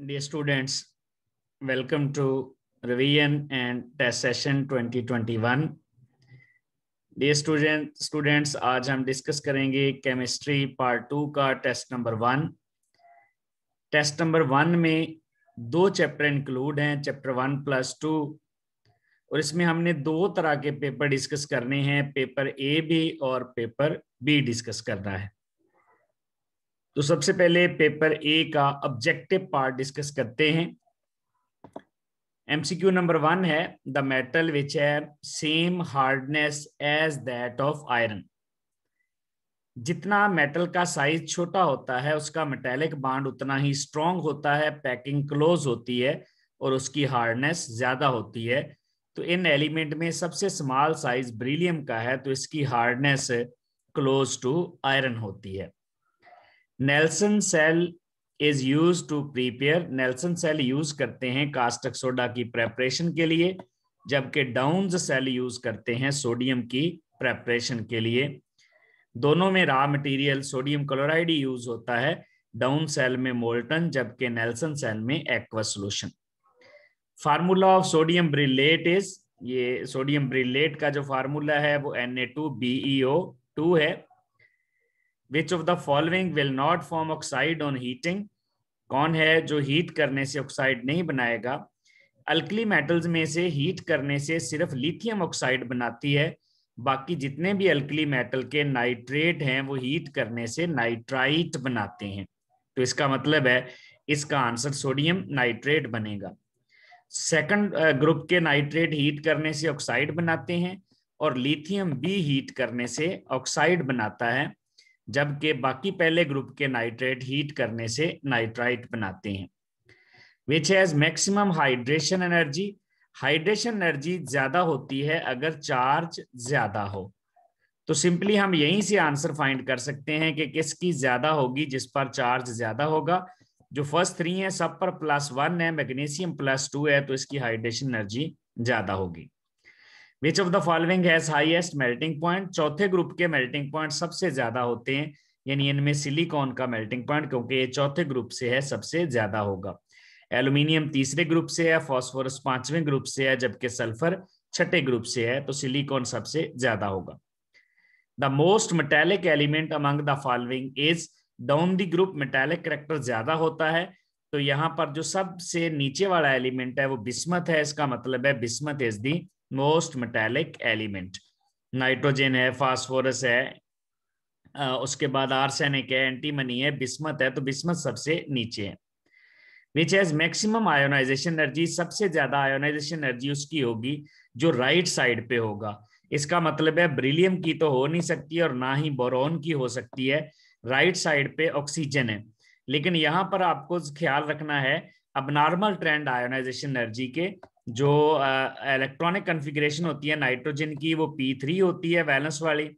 Dear students, welcome to revision and test session 2021. Dear student, students, aaj hum discuss karenge chemistry part 2 ka test number 1 test number 1 mein do chapter include hain chapter 1 plus 2 और इसमें हमने दो तरह के paper discuss करने हैं paper A भी और पेपर बी डिस्कस करना है तो सबसे पहले पेपर ए का ऑब्जेक्टिव पार्ट डिस्कस करते हैं एमसीक्यू नंबर वन है द मेटल विच है same hardness as that of iron जितना मेटल का साइज छोटा होता है उसका मेटेलिक बाड उतना ही स्ट्रॉन्ग होता है पैकिंग क्लोज होती है और उसकी हार्डनेस ज्यादा होती है तो इन एलिमेंट में सबसे स्मॉल साइज ब्रिलियम का है तो इसकी हार्डनेस क्लोज टू आयरन होती है Nelson cell is use to prepare Nelson cell use करते हैं कास्टक सोडा की प्रेपरेशन के लिए जबकि डाउन्स सेल यूज करते हैं सोडियम की प्रेपरेशन के लिए दोनों में raw material sodium chloride use होता है डाउन सेल में मोल्टन जबकि नेल्सन सेल में aqua solution formula of sodium beryllate is ये सोडियम ब्रिलेट का जो फार्मूला है वो N A two B two है which of the following will not form oxide on heating कौन है जो हीट करने से ऑक्साइड नहीं बनाएगा अल्कली मेटल्स में से हीट करने से सिर्फ लिथियम ऑक्साइड बनाती है बाकी जितने भी अल्कली मेटल के नाइट्रेट हैं वो हीट करने से नाइट्राइट बनाते हैं तो इसका मतलब है इसका आंसर सोडियम नाइट्रेट बनेगा सेकंड ग्रुप के नाइट्रेट हीट करने से ऑक्साइड बनाते हैं और लिथियम भी हीट करने से ऑक्साइड बनाता है जबकि बाकी पहले ग्रुप के नाइट्रेट हीट करने से नाइट्राइट बनाते हैं which has maximum hydration energy hydration energy ज्यादा होती है अगर चार्ज ज्यादा हो तो सिंपली हम यहीं से आंसर फाइंड कर सकते हैं कि किसकी ज्यादा होगी जिस पर चार्ज ज्यादा होगा जो फर्स्ट थ्री है सब पर प्लस वन है मैग्नीशियम प्लस टू है तो इसकी हाइड्रेशन एनर्जी ज्यादा होगी which of the following has highest melting point चौथे ग्रुप के मेल्टिंग पॉइंट सबसे ज्यादा होते हैं यानी इनमें सिलिकॉन का मेल्टिंग पॉइंट क्योंकि ये चौथे ग्रुप से है सबसे ज्यादा होगा एल्यूमिनियम तीसरे ग्रुप से है फॉस्फोरस पांचवें ग्रुप से है जबकि सल्फर छठे ग्रुप से है तो सिलिकॉन सबसे ज्यादा होगा the most metallic element among the following is down the group metallic character ज्यादा होता है तो यहां पर जो सबसे नीचे वाला एलिमेंट है वो बिस्मत है इसका मतलब है bismuth is the most metallic element nitrogen है फास्फोरस है उसके बाद आर्सेनिक है एंटीमनी है बिस्मत है तो बिस्मत सबसे नीचे है which has maximum ionization energy सबसे ज्यादा आयोनाइजेशन एनर्जी उसकी होगी जो राइट right साइड पे होगा इसका मतलब है ब्रिलियम की तो हो नहीं सकती और ना ही बोरोन की हो सकती है राइट right साइड पे ऑक्सीजन है लेकिन यहां पर आपको ख्याल रखना है अब नॉर्मल ट्रेंड आयोनाइजेशन एनर्जी के जो इलेक्ट्रॉनिक कन्फिग्रेशन होती है नाइट्रोजन की वो पी थ्री होती है वैलेंस वाली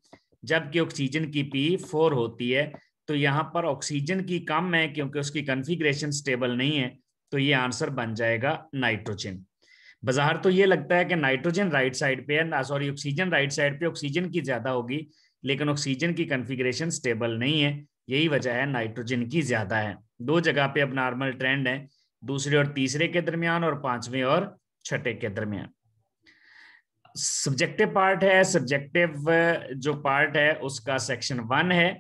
जबकि ऑक्सीजन की पी फोर होती है तो यहाँ पर ऑक्सीजन की कम है क्योंकि उसकी कन्फिग्रेशन स्टेबल नहीं है तो ये आंसर बन जाएगा नाइट्रोजन बाजार तो ये लगता है कि नाइट्रोजन राइट साइड पे है सॉरी ऑक्सीजन राइट साइड पे ऑक्सीजन की ज्यादा होगी लेकिन ऑक्सीजन की कन्फिग्रेशन स्टेबल नहीं है यही वजह है नाइट्रोजन की ज्यादा है दो जगह पे अब नॉर्मल ट्रेंड है दूसरे और तीसरे के दरमियान और पांचवें और छठे के दरमियान सब्जेक्टिव पार्ट है सब्जेक्टिव जो पार्ट है उसका सेक्शन वन है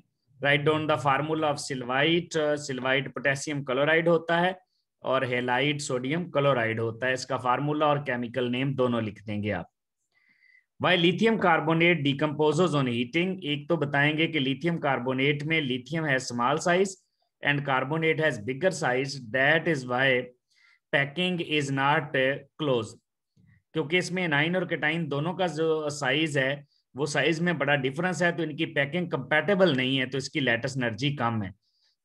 write down the formula of sylvite sylvite potassium chloride होता है और हेलाइट सोडियम क्लोराइड होता है इसका फार्मूला और केमिकल नेम दोनों लिख देंगे आप why lithium carbonate decomposes on heating एक तो बताएंगे कि लिथियम कार्बोनेट में लिथियम है small size and carbonate has bigger size that is why packing is not close क्योंकि इसमें नाइन और केटाइन दोनों का जो साइज है वो साइज में बड़ा डिफरेंस है तो इनकी पैकिंग कंपेटेबल नहीं है तो इसकी लेटेस्ट एनर्जी कम है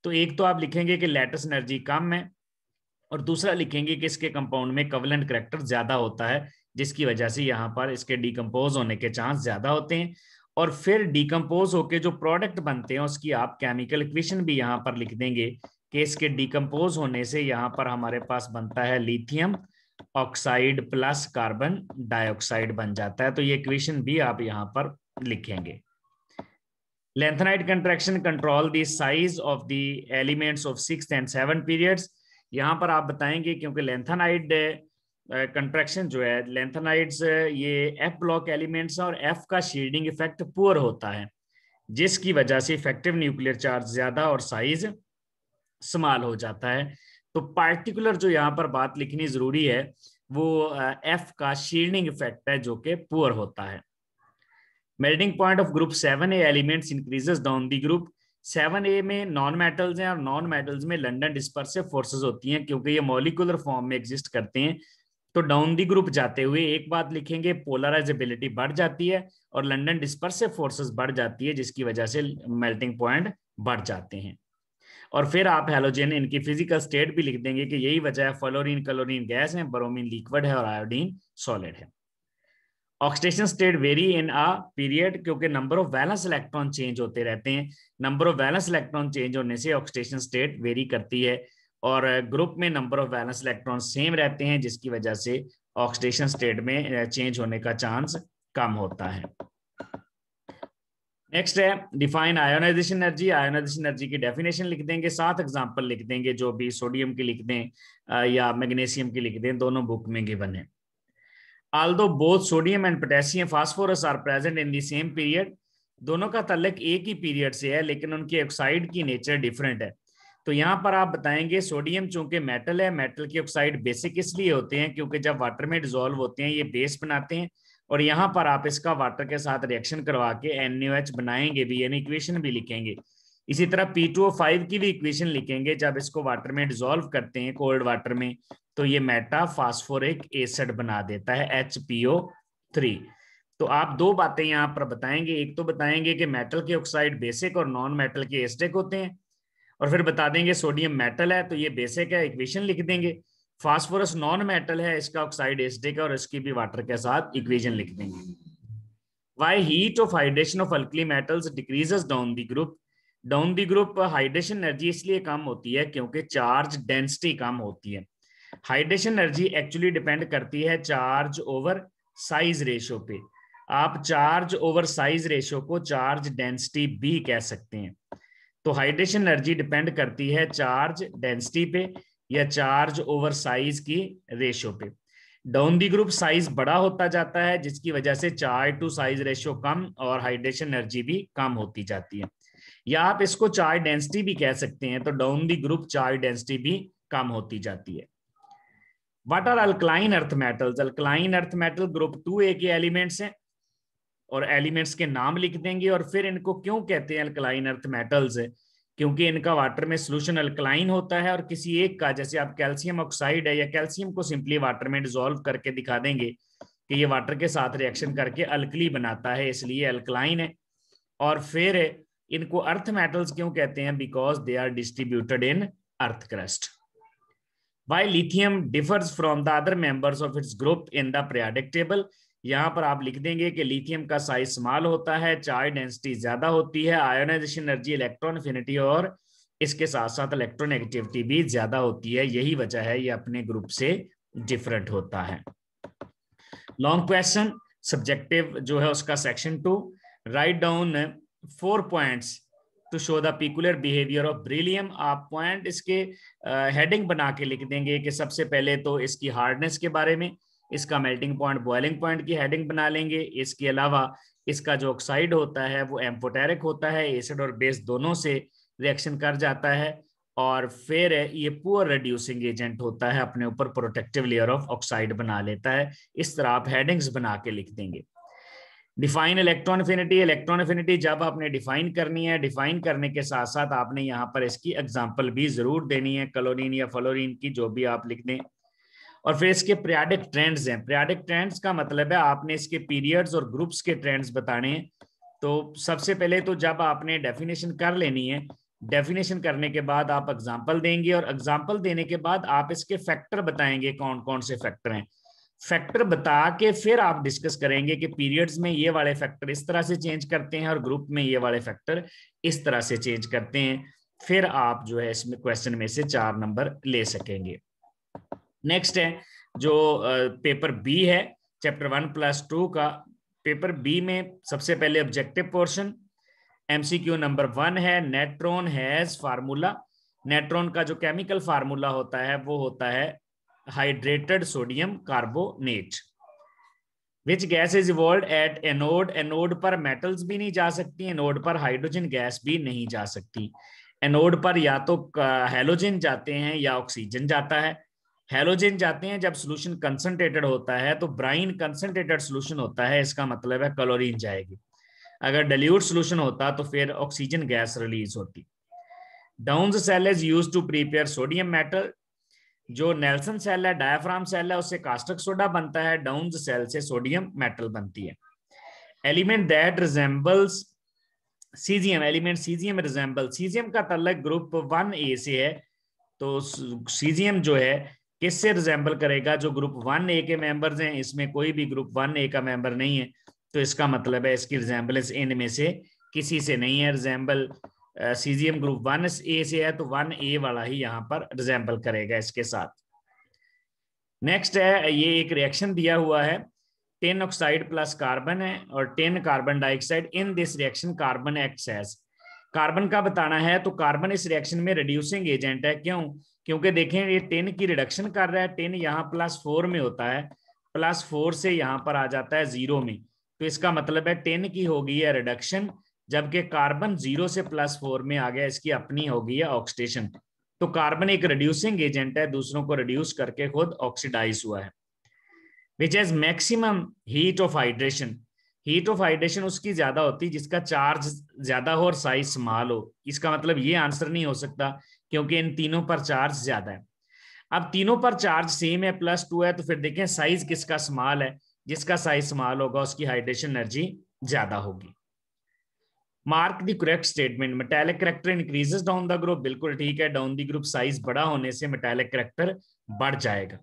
तो एक तो आप लिखेंगे कि लेटेस्ट एनर्जी कम है और दूसरा लिखेंगे कि इसके कंपाउंड में कवलेंट करेक्टर ज्यादा होता है जिसकी वजह से यहाँ पर इसके डिकम्पोज होने के चांस ज्यादा होते हैं और फिर डिकम्पोज होकर जो प्रोडक्ट बनते हैं उसकी आप केमिकल इक्वेशन भी यहाँ पर लिख देंगे केस के डिकम्पोज होने से यहाँ पर हमारे पास बनता है lithium oxide plus carbon dioxide बन जाता है तो ये क्वेश्चन भी आप यहाँ पर लिखेंगे lengthenite contraction control the size of the elements of six and seven periods यहाँ पर आप बताएंगे क्योंकि लेंथनाइड कंट्रेक्शन जो है लेंथनाइड ये एफ ब्लॉक एलिमेंट्स और एफ का शील्डिंग इफेक्ट पुअर होता है जिसकी वजह से इफेक्टिव न्यूक्लियर चार्ज ज्यादा और साइज समाल हो जाता है तो पार्टिकुलर जो यहाँ पर बात लिखनी जरूरी है वो एफ का शीर्डिंग इफेक्ट है जो कि पुअर होता है melting point of group seven A elements increases down the group seven A में नॉन मेटल्स हैं और नॉन मेटल्स में लंडन डिस्पर्सिव फोर्सेस होती हैं क्योंकि ये मोलिकुलर फॉर्म में एग्जिस्ट करते हैं तो डाउन दी ग्रुप जाते हुए एक बात लिखेंगे पोलराइजेबिलिटी बढ़ जाती है और लंडन डिस्पर्सिव फोर्सेस बढ़ जाती है जिसकी वजह से मेल्टिंग पॉइंट बढ़ जाते हैं और फिर आप हेलोजेन इनकी फिजिकल स्टेट भी लिख देंगे कि यही वजह है फ्लोरीन क्लोरीन गैस है ब्रोमीन लिक्विड है और आयोडीन सॉलिड है oxidation state vary in a period क्योंकि number of valence electron change होते रहते हैं number of valence electron change होने से ऑक्सीडेशन स्टेट वेरी करती है और ग्रुप में number of valence electron same रहते हैं जिसकी वजह से ऑक्सीडेशन स्टेट में चेंज होने का चांस कम होता है नेक्स्ट है define ionization energy ionization energy की डेफिनेशन लिख देंगे सात एग्जांपल लिख देंगे जो भी सोडियम की लिख दें या मैग्नीशियम की लिख दें दोनों बुक में गिवन है दो both sodium and potassium phosphorus are present in the same period दोनों का तलक एक ही पीरियड से है लेकिन उनकी ऑक्साइड की नेचर डिफरेंट है तो यहाँ पर आप बताएंगे सोडियम चूंकि मेटल है मेटल की ऑक्साइड बेसिक इसलिए होते हैं क्योंकि जब वाटर में डिजोल्व होते हैं ये बेस बनाते हैं और यहाँ पर आप इसका वाटर के साथ रिएक्शन करवा के एन बनाएंगे भी यानी इक्वेशन भी लिखेंगे इसी तरह पी टू फाइव की भी इक्वेशन लिखेंगे जब इसको वाटर में डिजोल्व करते हैं कोल्ड वाटर में तो ये मेटा फास्फोरिक एसिड बना देता है थ्री तो आप दो बातें यहाँ पर बताएंगे एक तो बताएंगे कि मेटल के ऑक्साइड बेसिक और नॉन मेटल के एस्टेक होते हैं और फिर बता देंगे सोडियम मेटल है तो ये बेसिक है इक्वेशन लिख देंगे फास्फोरस नॉन मेटल है इसका ऑक्साइड एसिडिक है और इसकी भी वाटर के साथ इक्वेशन लिख देंगे why heat of hydration of alkali metals decreases down the group down the group hydration energy इसलिए कम होती है क्योंकि चार्ज डेंसिटी कम होती है हाइड्रेशन एनर्जी एक्चुअली डिपेंड करती है चार्ज ओवर साइज रेशो पे आप चार्ज ओवर साइज रेशो को चार्ज डेंसिटी भी कह सकते हैं तो हाइड्रेशन एनर्जी डिपेंड करती है चार्ज डेंसिटी पे या चार्ज ओवर साइज की रेशियो पे डाउन दी ग्रुप साइज बड़ा होता जाता है जिसकी वजह से चार्ज टू साइज रेशियो कम और हाइड्रेशन एनर्जी भी कम होती जाती है या आप इसको चार्ज डेंसिटी भी कह सकते हैं तो down the group charge density भी कम होती जाती है what are alkaline earth metals alkaline earth metal group two A के एलिमेंट्स हैं और एलिमेंट्स के नाम लिख देंगे और फिर इनको क्यों कहते हैं अल्कलाइन अर्थ मेटल्स है? क्योंकि इनका वाटर में सोल्यूशन अल्कलाइन होता है और किसी एक का जैसे आप कैल्शियम ऑक्साइड है या कैल्शियम को सिंपली वाटर में डिजोल्व करके दिखा देंगे कि ये वाटर के साथ रिएक्शन करके अल्कली बनाता है इसलिए अल्कलाइन है और फिर इनको अर्थ मेटल्स क्यों कहते हैं because they are distributed in earth crust why lithium differs from the other members of its group in the periodic यहाँ पर आप लिख देंगे कि लिथियम का साइज स्मॉल होता है चार्ज डेंसिटी ज्यादा होती है आयोनाइजेशन एनर्जी इलेक्ट्रॉन इफिनिटी और इसके साथ साथ इलेक्ट्रोनेगेटिविटी भी ज्यादा होती है यही वजह है ये अपने ग्रुप से डिफरेंट होता है लॉन्ग क्वेश्चन सब्जेक्टिव जो है उसका section two write down four points to show the peculiar behaviour of beryllium आप पॉइंट इसके हेडिंग बना के लिख देंगे कि सबसे पहले तो इसकी हार्डनेस के बारे में इसका मेल्टिंग पॉइंट बॉइलिंग पॉइंट की हेडिंग बना लेंगे इसके अलावा इसका जो ऑक्साइड होता है वो एम्फोटेरिक होता है एसिड और बेस दोनों से रिएक्शन कर जाता है और फिर ये पुअर रेड्यूसिंग एजेंट होता है अपने ऊपर प्रोटेक्टिव लेयर ऑफ ऑक्साइड बना लेता है इस तरह आप हेडिंग्स बना के लिख देंगे define electron affinity electron affinity जब आपने डिफाइन करनी है डिफाइन करने के साथ साथ आपने यहाँ पर इसकी एग्जाम्पल भी जरूर देनी है कलोरीन या फलोरीन की जो भी आप लिख दें और फिर इसके प्रियाडिक ट्रेंड्स हैं प्रियाडिक ट्रेंड्स का मतलब है आपने इसके पीरियड्स और ग्रुप्स के ट्रेंड्स बताने हैं तो सबसे पहले तो जब आपने डेफिनेशन कर लेनी है डेफिनेशन करने के बाद आप एग्जाम्पल देंगे और एग्जाम्पल देने के बाद आप इसके फैक्टर बताएंगे कौन कौन से फैक्टर हैं फैक्टर बता के फिर आप डिस्कस करेंगे कि पीरियड्स में ये वाले फैक्टर इस तरह से चेंज करते हैं और ग्रुप में ये वाले फैक्टर इस तरह से चेंज करते हैं फिर आप जो है इसमें क्वेश्चन में से चार नंबर ले सकेंगे नेक्स्ट है जो पेपर बी है चैप्टर वन प्लस टू का पेपर बी में सबसे पहले objective portion MCQ number one है नेट्रॉन हैज फार्मूला नेट्रॉन का जो केमिकल फार्मूला होता है वो होता है hydrated sodium carbonate which gas is evolve at anode anode पर मेटल्स भी नहीं जा सकती एनोड पर हाइड्रोजन गैस भी नहीं जा सकती एनोड पर या तो हेलोजन जाते हैं या ऑक्सीजन जाता है हेलोजन जाते हैं जब सोल्यूशन कंसनट्रेटेड होता है तो ब्राइन कंसनट्रेटेड सोल्यूशन होता है इसका मतलब है क्लोरीन जाएगी अगर डल्यूट सोल्यूशन होता तो फिर ऑक्सीजन गैस रिलीज होती down cell is use to prepare sodium metal जो नेल्सन सेल है डायफ्राम सेल है उससे कास्टक सोडा बनता है डाउन सेल से सोडियम मेटल बनती है element that resembles caesium element caesium resemble caesium का तलक ग्रुप वन ए से है तो सीजियम जो है किससे रिजेंबल करेगा जो ग्रुप वन ए के मेंबर्स हैं इसमें कोई भी ग्रुप वन ए का मेंबर नहीं है तो इसका मतलब है इसकी रिजेंबलेंस इनमें से किसी से नहीं है resemble caesium group one A से है तो वन ए वाला ही यहाँ पर रिजेंबल करेगा इसके साथ नेक्स्ट है ये एक रिएक्शन दिया हुआ है टेन ऑक्साइड प्लस कार्बन है और ten carbon dioxide in this reaction carbon act carbon का बताना है तो कार्बन इस रिएक्शन में रिड्यूसिंग एजेंट है क्यों क्योंकि देखें ये टेन की रिडक्शन कर रहा है टेन यहाँ प्लस फोर में होता है प्लस फोर से यहाँ पर आ जाता है जीरो में तो इसका मतलब है टेन की हो गई है रिडक्शन जबकि कार्बन जीरो से प्लस फोर में आ गया इसकी अपनी हो गई है ऑक्सीडेशन तो कार्बन एक रिड्यूसिंग एजेंट है दूसरों को रिड्यूस करके खुद ऑक्सीडाइज हुआ है which has maximum heat of hydration heat of hydration उसकी ज्यादा होती जिसका चार्ज ज्यादा हो और साइज स्मॉल हो इसका मतलब ये आंसर नहीं हो सकता क्योंकि इन तीनों पर चार्ज ज्यादा है अब तीनों पर चार्ज सेम है प्लस टू है तो फिर देखें साइज किसका स्मॉल है जिसका साइज स्मॉल होगा उसकी हाइड्रेशन एनर्जी ज्यादा होगी mark the correct statement metallic character increases down the group बिल्कुल ठीक है डाउन द ग्रुप साइज बड़ा होने से मेटेलिक करेक्टर बढ़ जाएगा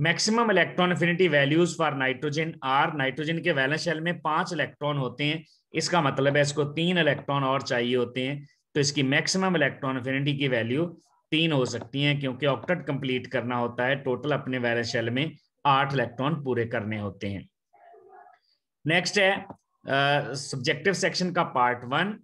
maximum electron affinity values for nitrogen are nitrogen के वैलेंस शेल में पांच इलेक्ट्रॉन होते हैं इसका मतलब है इसको तीन इलेक्ट्रॉन और चाहिए होते हैं तो इसकी मैक्सिमम इलेक्ट्रॉन अफिनिटी की वैल्यू तीन हो सकती है क्योंकि ऑक्टेट कंप्लीट करना होता है टोटल अपने वायरस शेल में आठ इलेक्ट्रॉन पूरे करने होते हैं नेक्स्ट है सब्जेक्टिव सेक्शन का part one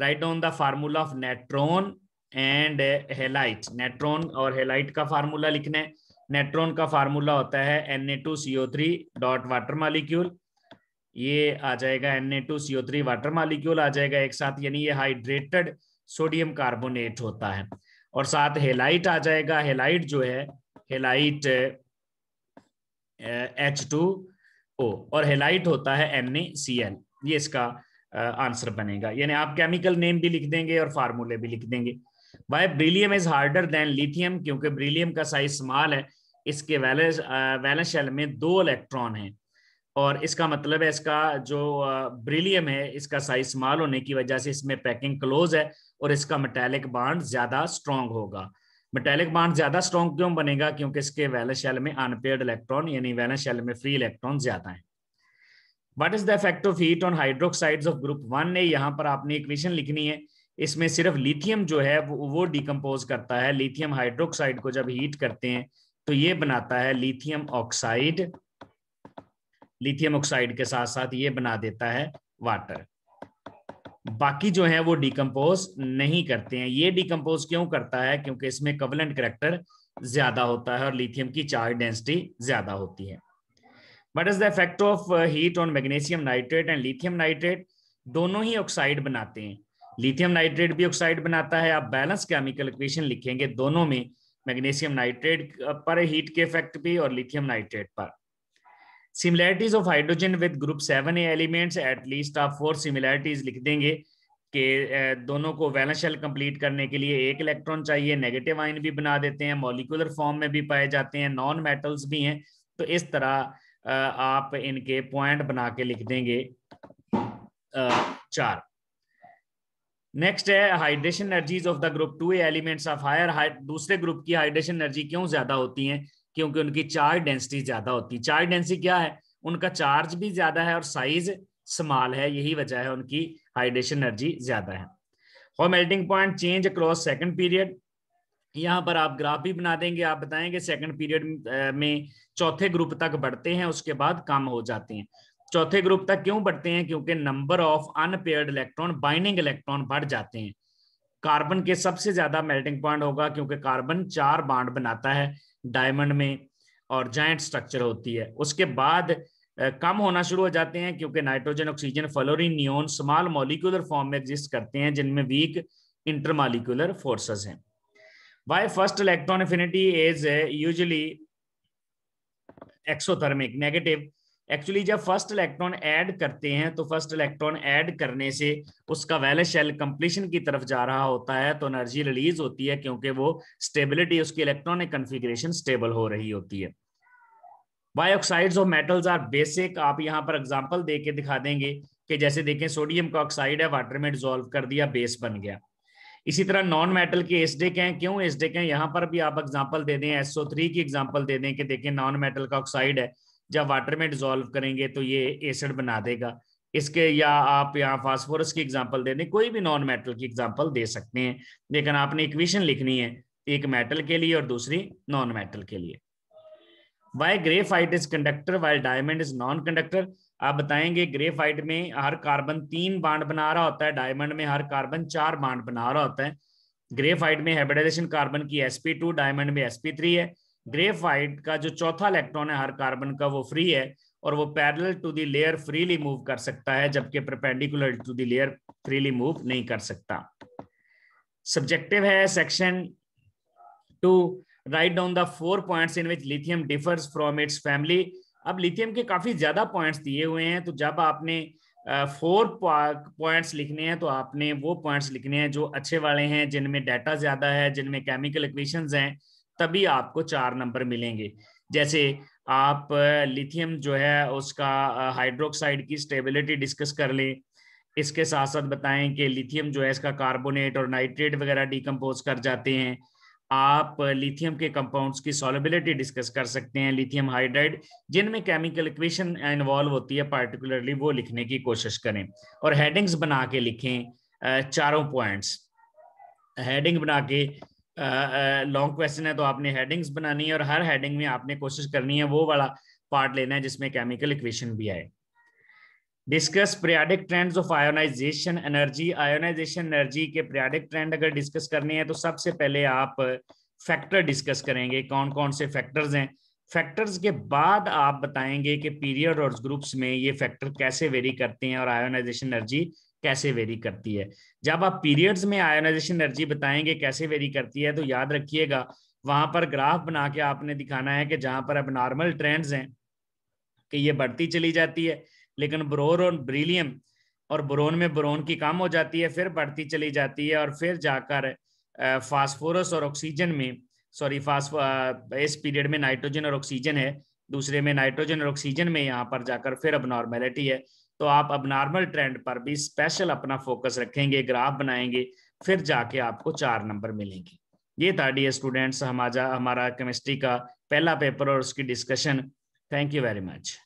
write on the formula of natron and halite natron और हेलाइट का फार्मूला लिखना है नेट्रॉन का फार्मूला होता है N A two CO three dot water molecule ये आ जाएगा N A two CO three water molecule आ जाएगा एक साथ यानी ये हाइड्रेटेड सोडियम कार्बोनेट होता है और साथ हेलाइट आ जाएगा हेलाइट जो है हेलाइट एच टू ओ और हेलाइट होता है एम सी एल ये इसका आंसर बनेगा यानी आप केमिकल नेम भी लिख देंगे और फार्मूले भी लिख देंगे why beryllium is harder than lithium क्योंकि ब्रिलियम का साइज स्मॉल है इसके वैलेंस वैलेंस शेल में दो इलेक्ट्रॉन हैं और इसका मतलब है इसका जो ब्रिलियम है इसका साइज स्मॉल होने की वजह से इसमें पैकिंग क्लोज है और इसका मेटेलिक बाड ज्यादा स्ट्रांग होगा मेटेलिक बाड ज्यादा स्ट्रांग क्यों बनेगा क्योंकि इसके वैलेंस शेल में अनपेड इलेक्ट्रॉन यानी वैलेंस शेल में फ्री इलेक्ट्रॉन ज्यादा है what is the effect of heat on hydroxide of group one ने यहाँ पर आपने इक्वेशन लिखनी है इसमें सिर्फ लिथियम जो है वो वो डिकम्पोज करता है लिथियम हाइड्रोक्साइड को जब हीट करते हैं तो ये बनाता है लिथियम ऑक्साइड लिथियम ऑक्साइड के साथ साथ ये बना देता है वाटर बाकी जो है वो डिकम्पोज नहीं करते हैं ये डिकम्पोज क्यों करता है क्योंकि इसमें कवलेंट करेक्टर ज्यादा होता है और लिथियम की चार्ज डेंसिटी ज्यादा होती है what is the effect of heat on magnesium nitrate and lithium nitrate दोनों ही ऑक्साइड बनाते हैं लिथियम नाइट्रेट भी ऑक्साइड बनाता है आप बैलेंस केमिकल इक्वेशन लिखेंगे दोनों में मैग्नेशियम नाइट्रेट uh, पर हीट के इफेक्ट भी और लिथियम नाइट्रेट पर similarities of hydrogen with group seven A elements at least आप फोर सिमिलैरिटीज लिख देंगे कि दोनों को वैलेंस शेल कंप्लीट करने के लिए एक इलेक्ट्रॉन चाहिए नेगेटिव आइन भी बना देते हैं मॉलिकुलर फॉर्म में भी पाए जाते हैं नॉन मेटल्स भी हैं तो इस तरह आप इनके पॉइंट बना के लिख देंगे चार नेक्स्ट है hydration energies of the group two elements of higher दूसरे ग्रुप की हाइड्रेशन एनर्जी क्यों ज्यादा होती है क्योंकि उनकी चार्ज डेंसिटी ज्यादा होती है चार्ज डेंसिटी क्या है उनका चार्ज भी ज्यादा है और साइज स्मॉल है यही वजह है उनकी हाइड्रेशन एनर्जी ज्यादा है how melting point change across second period यहाँ पर आप ग्राफ भी बना देंगे आप बताएंगे सेकंड पीरियड में चौथे ग्रुप तक बढ़ते हैं उसके बाद कम हो जाते हैं चौथे ग्रुप तक क्यों बढ़ते हैं क्योंकि number of unpaired electron binding electron बढ़ जाते हैं कार्बन के सबसे ज्यादा मेल्टिंग पॉइंट होगा क्योंकि कार्बन चार बांड बनाता है डायमंड में और जॉइंट स्ट्रक्चर होती है उसके बाद कम होना शुरू हो जाते हैं क्योंकि nitrogen oxygen fluorine neon small molecular form में एग्जिस्ट करते हैं जिनमें वीक इंटरमालिकुलर फोर्सेस हैं why first electron affinity is usually exothermic negative actually जब फर्स्ट इलेक्ट्रॉन ऐड करते हैं तो फर्स्ट इलेक्ट्रॉन ऐड करने से उसका वैलेंस शेल कंप्लीशन की तरफ जा रहा होता है तो एनर्जी रिलीज होती है क्योंकि वो स्टेबिलिटी उसकी इलेक्ट्रॉनिक कन्फिग्रेशन स्टेबल हो रही होती है why oxide of metals are basic आप यहाँ पर एग्जाम्पल दे के दिखा देंगे कि जैसे देखें सोडियम का ऑक्साइड है वाटर में डिजोल्व कर दिया बेस बन गया इसी तरह नॉन मेटल के एसडेक हैं क्यों एसडेक हैं यहाँ पर भी आप एग्जाम्पल दे दें एसओ थ्री की एग्जाम्पल दे दें कि देखें नॉन मेटल का ऑक्साइड है जब वाटर में डिजोल्व करेंगे तो ये एसिड बना देगा इसके या आप यहाँ फास्फोरस की एग्जांपल दे दें कोई भी नॉन मेटल की एग्जांपल दे सकते हैं लेकिन आपने इक्वेशन लिखनी है एक मेटल के लिए और दूसरी नॉन मेटल के लिए why graphite is conductor why diamond is non conductor आप बताएंगे ग्रेफाइट में हर कार्बन तीन बाड बना रहा होता है डायमंड में हर कार्बन चार बाड बना रहा होता है ग्रेफाइट में हाइब्रिडाइजेशन कार्बन की एसपी टू डायमंड में एसपी थ्री है ग्रेफाइट का जो चौथा इलेक्ट्रॉन है हर कार्बन का वो फ्री है और वो parallel to the layer freely move कर सकता है जबकि perpendicular to the layer freely move नहीं कर सकता सब्जेक्टिव है section two write down the four points in which lithium differs from its family अब लिथियम के काफी ज्यादा पॉइंट्स दिए हुए हैं तो जब आपने फोर पॉइंट्स लिखने हैं तो आपने वो पॉइंट्स लिखने हैं जो अच्छे वाले हैं जिनमें डाटा ज्यादा है जिनमें केमिकल इक्वेशंस हैं तभी आपको चार नंबर मिलेंगे जैसे आप लिथियम जो है उसका हाइड्रोक्साइड की स्टेबिलिटी डिस्कस कर लें इसके साथ साथ बताएं कि लिथियम जो है इसका कार्बोनेट और नाइट्रेट वगैरह डिकम्पोज कर जाते हैं आप लिथियम के कंपाउंड्स की सॉलिबिलिटी डिस्कस कर सकते हैं लिथियम हाइड्राइड जिनमें केमिकल इक्वेशन इन्वॉल्व होती है पार्टिकुलरली वो लिखने की कोशिश करें और हेडिंग्स बना के लिखें चारों पॉइंट्स हेडिंग बना के लॉन्ग क्वेश्चन है तो आपने हेडिंग्स बनानी है और हर हेडिंग में आपने कोशिश करनी है वो वाला पार्ट लेना है जिसमें केमिकल इक्वेशन भी आए discuss periodic trends of ionization energy ionization energy के प्रयाडिक ट्रेंड अगर डिस्कस करने हैं तो सबसे पहले आप फैक्टर डिस्कस करेंगे कौन कौन से फैक्टर्स हैं फैक्टर्स के बाद आप बताएंगे कि पीरियड और ग्रुप्स में ये फैक्टर कैसे वेरी करते हैं और आयोनाइजेशन एनर्जी कैसे वेरी करती है जब आप पीरियड्स में आयोनाइजेशन एनर्जी बताएंगे कैसे वेरी करती है तो याद रखिएगा वहां पर ग्राफ बना के आपने दिखाना है कि जहां पर अब नॉर्मल ट्रेंड्स हैं कि ये बढ़ती चली जाती है लेकिन ब्रोर और ब्रिलियम और ब्रोन में ब्रोन की कम हो जाती है फिर बढ़ती चली जाती है और फिर जाकर फास्फोरस और ऑक्सीजन में सॉरी फास्फो इस पीरियड में नाइट्रोजन और ऑक्सीजन है दूसरे में नाइट्रोजन और ऑक्सीजन में यहाँ पर जाकर फिर अब नॉर्मेलिटी है तो आप अब नॉर्मल ट्रेंड पर भी स्पेशल अपना फोकस रखेंगे ग्राफ बनाएंगे फिर जाके आपको चार नंबर मिलेंगे ये था डी स्टूडेंट्स हमारा हमारा केमिस्ट्री का पहला पेपर और उसकी discussion thank you very much